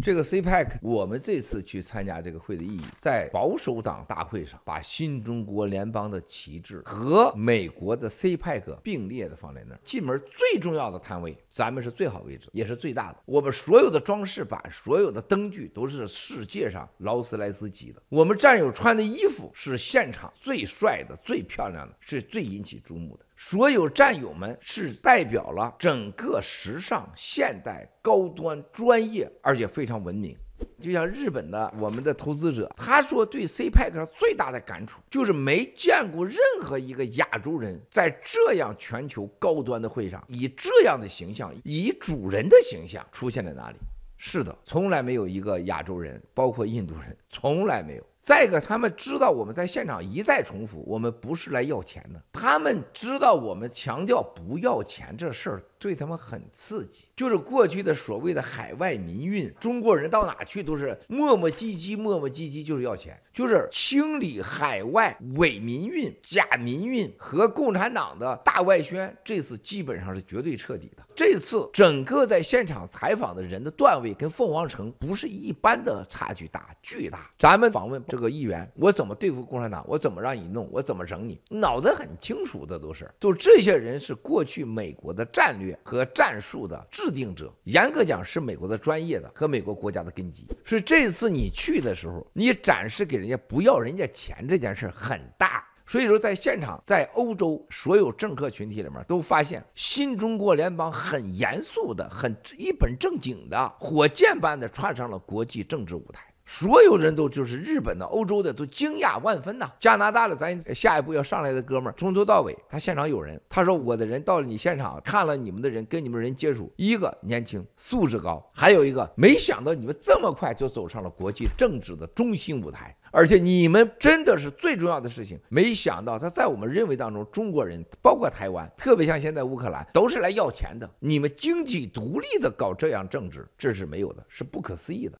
这个 CPEC，我们这次去参加这个会的意义，在保守党大会上把新中国联邦的旗帜和美国的 CPEC 并列的放在那儿。进门最重要的摊位，咱们是最好位置，也是最大的。我们所有的装饰板、所有的灯具都是世界上劳斯莱斯级的。我们战友穿的衣服是现场最帅的、最漂亮的，是最引起注目的。所有战友们是代表了整个时尚、现代、高端、专业，而且非常文明。就像日本的我们的投资者，他说对 CPEC 上最大的感触就是没见过任何一个亚洲人在这样全球高端的会上，以这样的形象，以主人的形象出现在哪里？是的，从来没有一个亚洲人，包括印度人，从来没有。再一个，他们知道我们在现场一再重复，我们不是来要钱的。他们知道我们强调不要钱这事儿。对他们很刺激，就是过去的所谓的海外民运，中国人到哪去都是磨磨唧唧，磨磨唧唧就是要钱，就是清理海外伪民运、假民运和共产党的大外宣。这次基本上是绝对彻底的。这次整个在现场采访的人的段位跟凤凰城不是一般的差距大，巨大。咱们访问这个议员，我怎么对付共产党？我怎么让你弄？我怎么整你？脑子很清楚的都是，就这些人是过去美国的战略。和战术的制定者，严格讲是美国的专业的和美国国家的根基。所以这次你去的时候，你展示给人家不要人家钱这件事很大。所以说，在现场，在欧洲所有政客群体里面，都发现新中国联邦很严肃的、很一本正经的，火箭般的窜上了国际政治舞台。所有人都就是日本的、欧洲的都惊讶万分呐！加拿大的咱下一步要上来的哥们儿，从头到尾他现场有人。他说：“我的人到了你现场看了你们的人，跟你们人接触，一个年轻，素质高，还有一个没想到你们这么快就走上了国际政治的中心舞台，而且你们真的是最重要的事情。没想到他在我们认为当中，中国人包括台湾，特别像现在乌克兰，都是来要钱的。你们经济独立的搞这样政治，这是没有的，是不可思议的。”